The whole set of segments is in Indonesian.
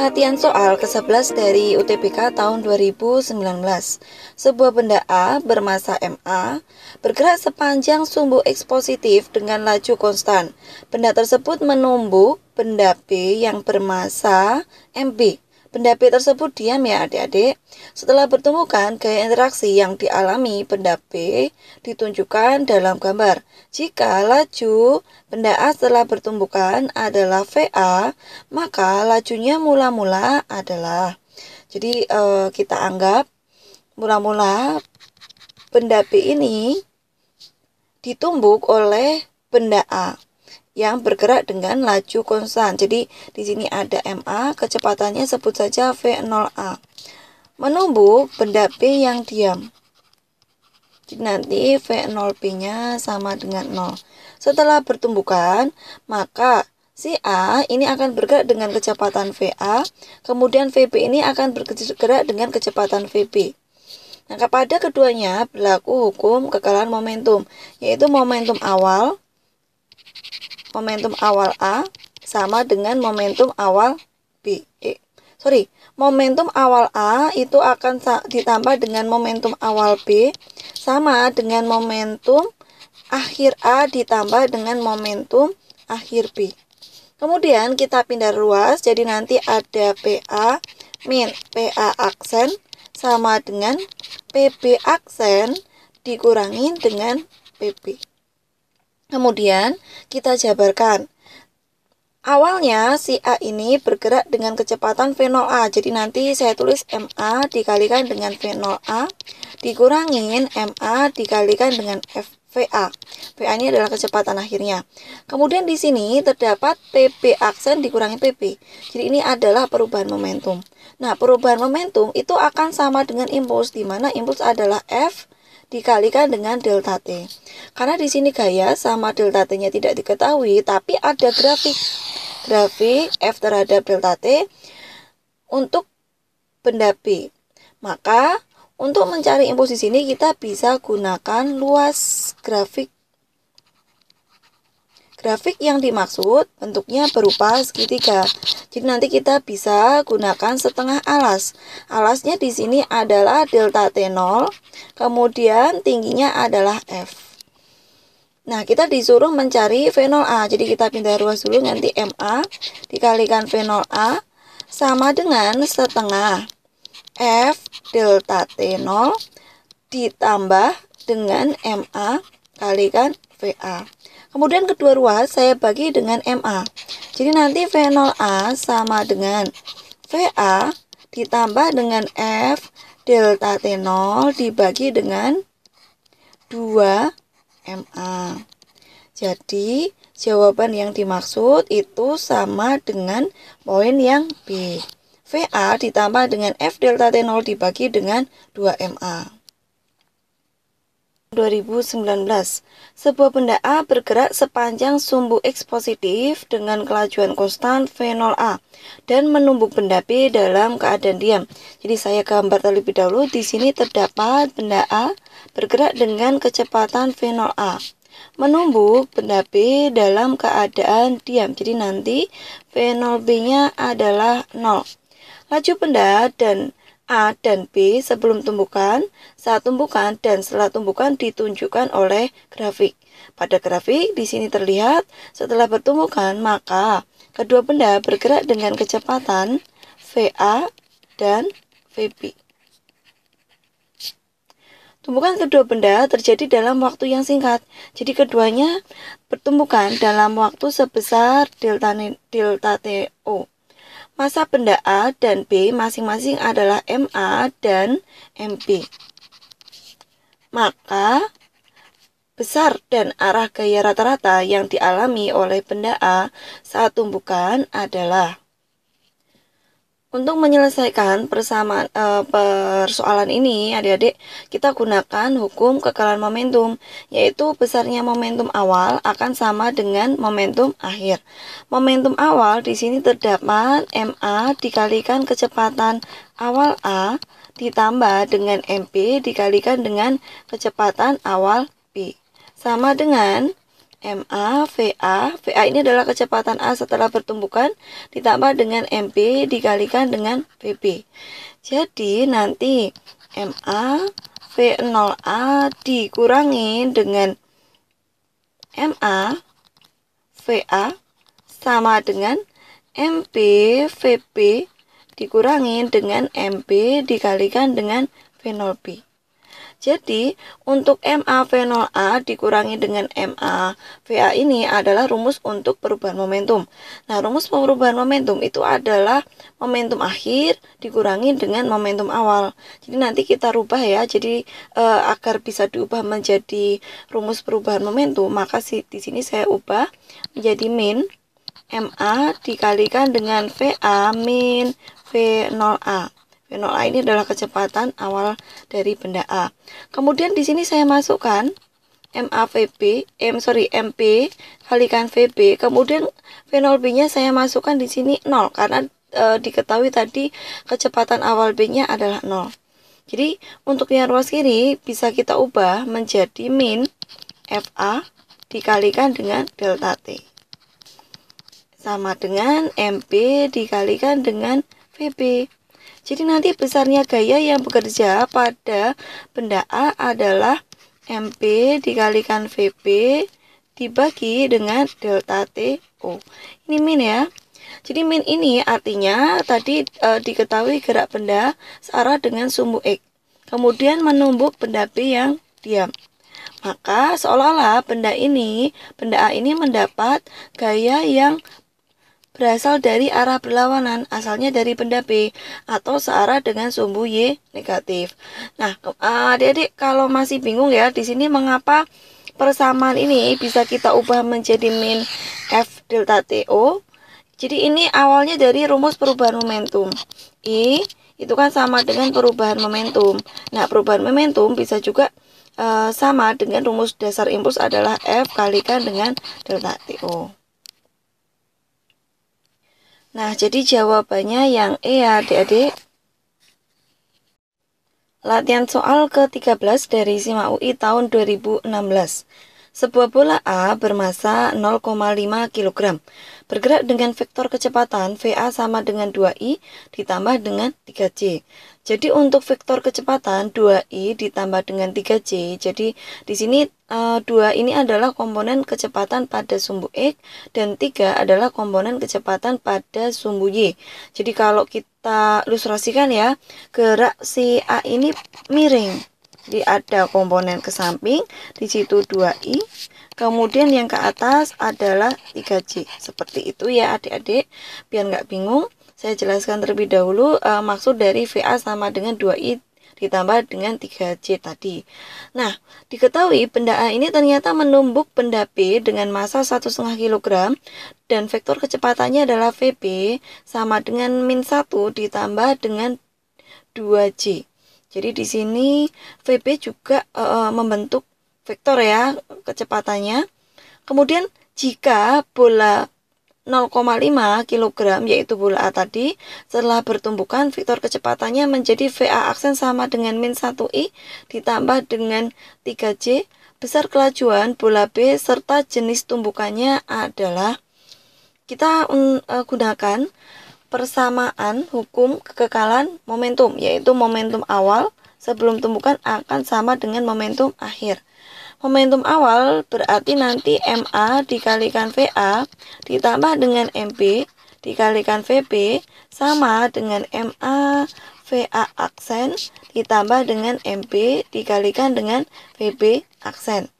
Latihan soal ke-11 dari UTBK tahun 2019. Sebuah benda A bermasa MA bergerak sepanjang sumbu X positif dengan laju konstan. Benda tersebut menumbuk benda B yang bermassa MB. Pendamping tersebut diam ya adik-adik. Setelah kan, gaya interaksi yang dialami pendamping ditunjukkan dalam gambar. Jika laju benda A setelah bertumbukan adalah VA, maka lajunya mula-mula adalah. Jadi eh, kita anggap mula-mula benda B ini ditumbuk oleh benda A yang bergerak dengan laju konstan. Jadi di sini ada MA, kecepatannya sebut saja V0A. Menumbuk benda B yang diam. Jadi nanti v 0 b nya sama dengan 0. Setelah bertumbukan, maka si A ini akan bergerak dengan kecepatan VA, kemudian VB ini akan bergerak dengan kecepatan VB. Nah, kepada keduanya berlaku hukum kekalahan momentum, yaitu momentum awal momentum awal A sama dengan momentum awal B. Eh, sorry, momentum awal A itu akan ditambah dengan momentum awal B sama dengan momentum akhir A ditambah dengan momentum akhir B. Kemudian kita pindah ruas, jadi nanti ada PA min PA aksen sama dengan PB aksen dikurangi dengan PB. Kemudian kita jabarkan. Awalnya si A ini bergerak dengan kecepatan V0 A. Jadi nanti saya tulis MA dikalikan dengan V0 A dikurangin MA dikalikan dengan FVA. VA ini adalah kecepatan akhirnya. Kemudian di sini terdapat PB aksen dikurangi PB. Jadi ini adalah perubahan momentum. Nah, perubahan momentum itu akan sama dengan impuls di mana impuls adalah F dikalikan dengan delta T. Karena di sini gaya sama delta T-nya tidak diketahui, tapi ada grafik. Grafik F terhadap delta T untuk benda p. Maka untuk mencari impuls di sini kita bisa gunakan luas grafik Grafik yang dimaksud bentuknya berupa segitiga. Jadi nanti kita bisa gunakan setengah alas. Alasnya di sini adalah delta T0, kemudian tingginya adalah F. Nah, kita disuruh mencari v 0 A. Jadi kita pindah ruas dulu nanti MA dikalikan v 0 A sama dengan setengah F delta T0 ditambah dengan MA kalikan VA. Kemudian kedua ruas saya bagi dengan MA. Jadi nanti V0A sama dengan VA ditambah dengan F delta T0 dibagi dengan 2 MA. Jadi jawaban yang dimaksud itu sama dengan poin yang B. VA ditambah dengan F delta T0 dibagi dengan 2 MA. 2019, sebuah benda A bergerak sepanjang sumbu X positif dengan kelajuan konstan V0 A dan menumbuk benda B dalam keadaan diam. Jadi saya gambar terlebih dahulu di sini terdapat benda A bergerak dengan kecepatan V0 A menumbuk benda B dalam keadaan diam. Jadi nanti V0B-nya adalah 0. Laju benda dan A dan B sebelum tumbukan, saat tumbukan, dan setelah tumbukan ditunjukkan oleh grafik. Pada grafik di sini terlihat setelah bertumbukan maka kedua benda bergerak dengan kecepatan VA dan VB. Tumbukan kedua benda terjadi dalam waktu yang singkat. Jadi keduanya bertumbukan dalam waktu sebesar delta, delta TO. Masa benda A dan B masing-masing adalah MA dan MB. Maka, besar dan arah gaya rata-rata yang dialami oleh benda A saat tumbukan adalah untuk menyelesaikan persamaan e, persoalan ini, adik-adik, kita gunakan hukum kekalan momentum, yaitu besarnya momentum awal akan sama dengan momentum akhir. Momentum awal di sini terdapat MA dikalikan kecepatan awal A ditambah dengan MP dikalikan dengan kecepatan awal B. Sama dengan MA, VA. VA ini adalah kecepatan A setelah pertumbukan ditambah dengan MP dikalikan dengan VB. Jadi nanti MA V0A dikurangi dengan MA VA sama dengan MP VB dikurangi dengan MP dikalikan dengan V0B. Jadi, untuk MA V0 A dikurangi dengan MA VA ini adalah rumus untuk perubahan momentum. Nah, rumus perubahan momentum itu adalah momentum akhir dikurangi dengan momentum awal. Jadi nanti kita rubah ya. Jadi e, agar bisa diubah menjadi rumus perubahan momentum, maka si, di sini saya ubah menjadi min MA dikalikan dengan VA min V0A. V0 A ini adalah kecepatan awal dari benda A. Kemudian di sini saya masukkan MAVB, M sorry MP kalikan VB. Kemudian V0 B-nya saya masukkan di sini 0 karena e, diketahui tadi kecepatan awal B-nya adalah 0. Jadi untuk yang ruas kiri bisa kita ubah menjadi min FA dikalikan dengan delta T. Sama dengan MP dikalikan dengan VB. Jadi nanti besarnya gaya yang bekerja pada benda A adalah MP dikalikan VP dibagi dengan delta TO. Ini min ya. Jadi min ini artinya tadi e, diketahui gerak benda searah dengan sumbu X. Kemudian menumbuk benda B yang diam. Maka seolah-olah benda ini, benda A ini mendapat gaya yang berasal dari arah berlawanan, asalnya dari benda B atau searah dengan sumbu Y negatif. Nah, eh, adik-adik kalau masih bingung ya, di sini mengapa persamaan ini bisa kita ubah menjadi min F delta TO. Jadi ini awalnya dari rumus perubahan momentum. I itu kan sama dengan perubahan momentum. Nah, perubahan momentum bisa juga e, sama dengan rumus dasar impuls adalah F kalikan dengan delta TO. Nah, jadi jawabannya yang E ya, adik-adik. Latihan soal ke-13 dari SIMA UI tahun 2016. Sebuah bola A bermasa 0,5 kg. Bergerak dengan vektor kecepatan VA sama dengan 2I ditambah dengan 3 c Jadi untuk vektor kecepatan 2I ditambah dengan 3 c Jadi di sini e, eh, 2 ini adalah komponen kecepatan pada sumbu X dan 3 adalah komponen kecepatan pada sumbu Y. Jadi kalau kita ilustrasikan ya, gerak si A ini miring. Jadi ada komponen ke samping, di situ 2I kemudian yang ke atas adalah 3 c seperti itu ya adik-adik biar nggak bingung saya jelaskan terlebih dahulu e, maksud dari VA sama dengan 2I ditambah dengan 3C tadi. Nah, diketahui benda A ini ternyata menumbuk benda B dengan massa 1,5 kg dan vektor kecepatannya adalah VP sama dengan min 1 ditambah dengan 2C. Jadi di sini VB juga e, membentuk vektor ya kecepatannya. Kemudian jika bola 0,5 kg yaitu bola A tadi setelah bertumbukan vektor kecepatannya menjadi VA aksen sama dengan min 1I ditambah dengan 3J besar kelajuan bola B serta jenis tumbukannya adalah kita mm, e, gunakan persamaan hukum kekekalan momentum yaitu momentum awal sebelum tumbukan akan sama dengan momentum akhir Momentum awal berarti nanti MA dikalikan VA ditambah dengan mp dikalikan VB sama dengan MA VA aksen ditambah dengan mp dikalikan dengan VB aksen.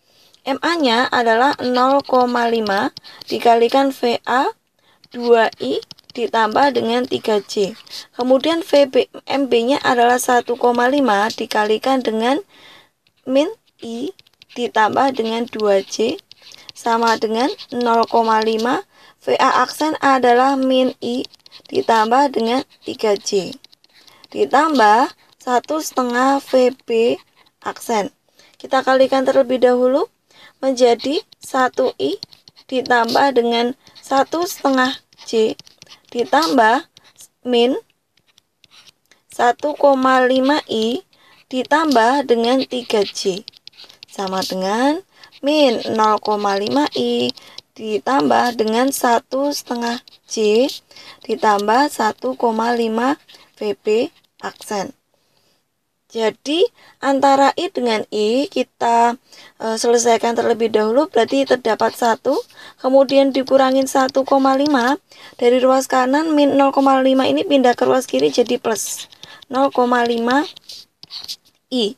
MA-nya adalah 0,5 dikalikan VA 2i ditambah dengan 3 c. Kemudian VB, MB-nya adalah 1,5 dikalikan dengan min I ditambah dengan 2 c sama dengan 0,5 VA aksen adalah min I ditambah dengan 3 c ditambah 1,5 setengah VB aksen kita kalikan terlebih dahulu menjadi 1I ditambah dengan 1,5 setengah ditambah min 1,5I ditambah dengan 3 c sama dengan min 0,5i ditambah dengan 1,5 c ditambah 1,5 VB aksen. Jadi antara I dengan I kita e, selesaikan terlebih dahulu berarti terdapat 1 kemudian dikurangin 1,5 dari ruas kanan min 0,5 ini pindah ke ruas kiri jadi plus 0,5 I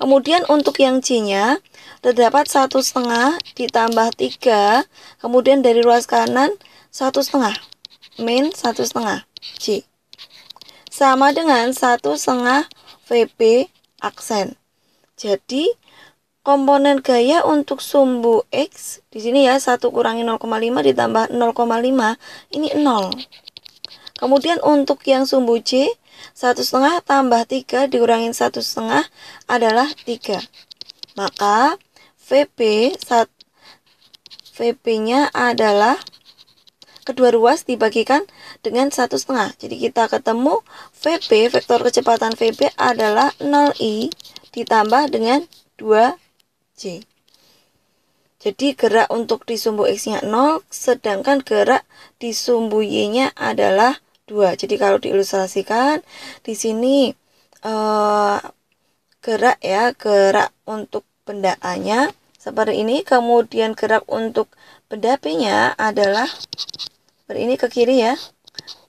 Kemudian untuk yang C-nya terdapat satu setengah ditambah tiga, kemudian dari ruas kanan satu setengah, min satu setengah C. Sama dengan satu setengah vp aksen. Jadi komponen gaya untuk sumbu X di sini ya satu kurangi 0,5 ditambah 0,5 ini 0. Kemudian untuk yang sumbu C satu setengah tambah tiga dikurangin satu setengah adalah tiga Maka vp saat vp nya adalah kedua ruas dibagikan dengan satu setengah. Jadi kita ketemu vp vektor kecepatan vp adalah 0I ditambah dengan 2J. Jadi gerak untuk di sumbu X-nya 0, sedangkan gerak di sumbu Y-nya adalah 2. Jadi kalau diilustrasikan di sini eh, gerak ya, gerak untuk benda A-nya seperti ini, kemudian gerak untuk benda B-nya adalah seperti ini ke kiri ya.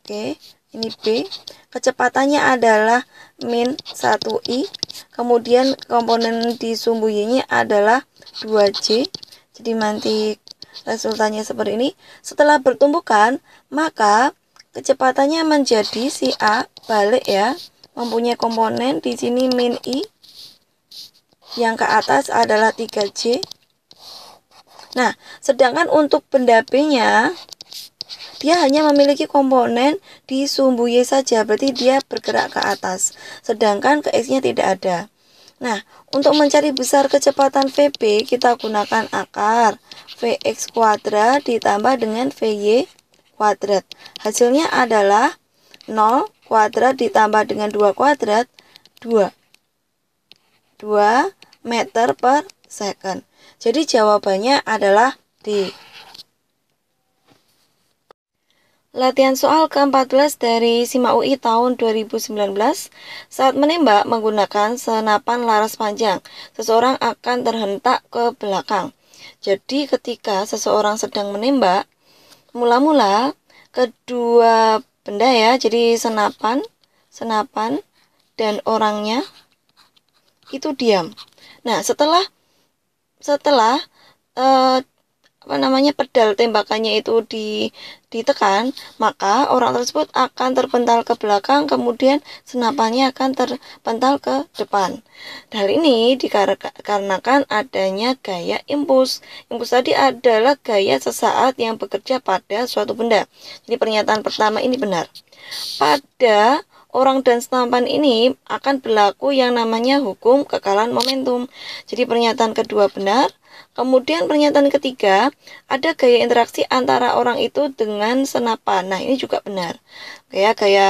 Oke, ini B. Kecepatannya adalah min 1i. Kemudian komponen di sumbu Y-nya adalah 2j. Jadi nanti resultannya seperti ini. Setelah bertumbukan, maka kecepatannya menjadi si A balik ya mempunyai komponen di sini min I yang ke atas adalah 3J nah sedangkan untuk benda B nya dia hanya memiliki komponen di sumbu Y saja berarti dia bergerak ke atas sedangkan ke X nya tidak ada nah untuk mencari besar kecepatan VB kita gunakan akar Vx kuadrat ditambah dengan Vy kuadrat. Hasilnya adalah 0 kuadrat ditambah dengan 2 kuadrat 2. 2 meter per second. Jadi jawabannya adalah D. Latihan soal ke-14 dari SIMA UI tahun 2019 Saat menembak menggunakan senapan laras panjang Seseorang akan terhentak ke belakang Jadi ketika seseorang sedang menembak mula-mula kedua benda ya jadi senapan senapan dan orangnya itu diam nah setelah setelah uh, apa namanya pedal tembakannya itu di ditekan maka orang tersebut akan terpental ke belakang kemudian senapannya akan terpental ke depan hal ini dikarenakan adanya gaya impuls impuls tadi adalah gaya sesaat yang bekerja pada suatu benda jadi pernyataan pertama ini benar pada orang dan senapan ini akan berlaku yang namanya hukum kekalan momentum. Jadi pernyataan kedua benar. Kemudian pernyataan ketiga, ada gaya interaksi antara orang itu dengan senapan. Nah, ini juga benar. Gaya gaya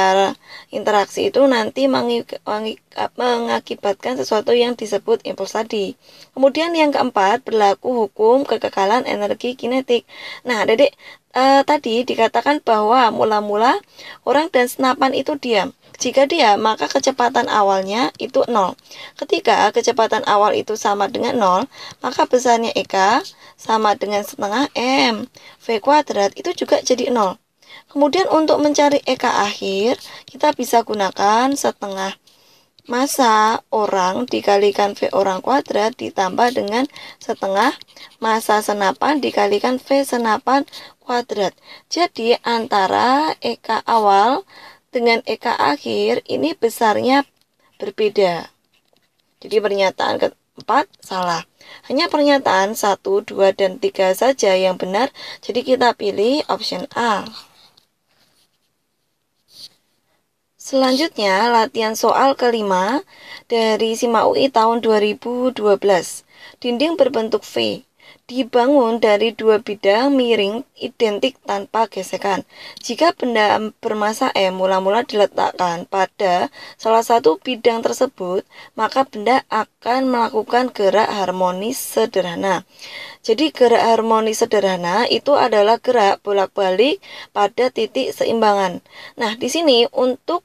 interaksi itu nanti mengakibatkan sesuatu yang disebut impuls tadi. Kemudian yang keempat, berlaku hukum kekekalan energi kinetik. Nah, Dedek, Uh, tadi dikatakan bahwa mula-mula orang dan senapan itu diam. Jika dia, maka kecepatan awalnya itu 0. Ketika kecepatan awal itu sama dengan 0, maka besarnya EK sama dengan setengah M. V kuadrat itu juga jadi 0. Kemudian untuk mencari EK akhir, kita bisa gunakan setengah masa orang dikalikan V orang kuadrat ditambah dengan setengah masa senapan dikalikan V senapan kuadrat. Jadi antara EK awal dengan eka akhir ini besarnya berbeda. Jadi pernyataan keempat salah. Hanya pernyataan 1, 2, dan 3 saja yang benar. Jadi kita pilih option A. Selanjutnya, latihan soal kelima dari UI tahun 2012. Dinding berbentuk V dibangun dari dua bidang miring identik tanpa gesekan. Jika benda bermassa M e mula-mula diletakkan pada salah satu bidang tersebut, maka benda akan melakukan gerak harmonis sederhana. Jadi gerak harmonis sederhana itu adalah gerak bolak-balik pada titik seimbangan. Nah, di sini untuk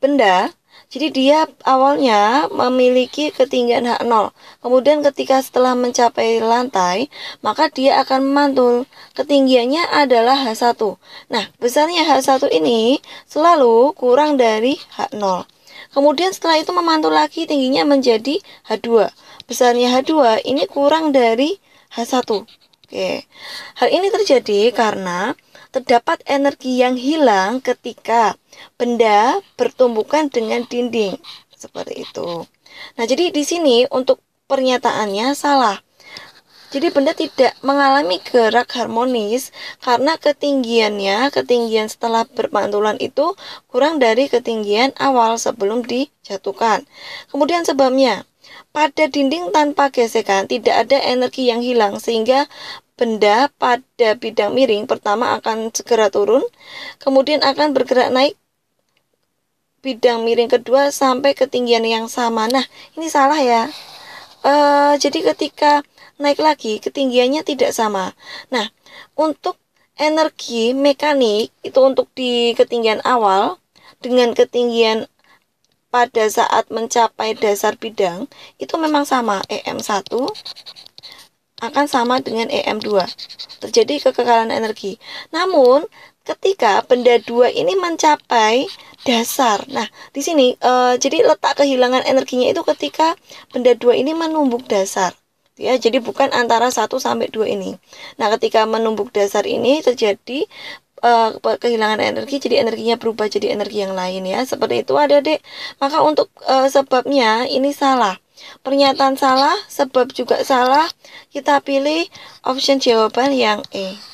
benda jadi dia awalnya memiliki ketinggian H0. Kemudian ketika setelah mencapai lantai, maka dia akan memantul. Ketinggiannya adalah H1. Nah, besarnya H1 ini selalu kurang dari H0. Kemudian setelah itu memantul lagi tingginya menjadi H2. Besarnya H2 ini kurang dari H1. Oke. Hal ini terjadi karena terdapat energi yang hilang ketika benda bertumbukan dengan dinding. Seperti itu. Nah, jadi di sini untuk pernyataannya salah. Jadi benda tidak mengalami gerak harmonis karena ketinggiannya, ketinggian setelah berpantulan itu kurang dari ketinggian awal sebelum dijatuhkan. Kemudian sebabnya, pada dinding tanpa gesekan tidak ada energi yang hilang sehingga benda pada bidang miring pertama akan segera turun kemudian akan bergerak naik bidang miring kedua sampai ketinggian yang sama nah ini salah ya e, jadi ketika naik lagi ketinggiannya tidak sama nah untuk energi mekanik itu untuk di ketinggian awal dengan ketinggian pada saat mencapai dasar bidang itu memang sama EM1 akan sama dengan EM2 terjadi kekekalan energi namun ketika benda dua ini mencapai dasar nah di sini e, jadi letak kehilangan energinya itu ketika benda dua ini menumbuk dasar ya jadi bukan antara 1 sampai 2 ini nah ketika menumbuk dasar ini terjadi uh, kehilangan energi jadi energinya berubah jadi energi yang lain ya seperti itu ada dek maka untuk uh, sebabnya ini salah pernyataan salah sebab juga salah kita pilih option jawaban yang E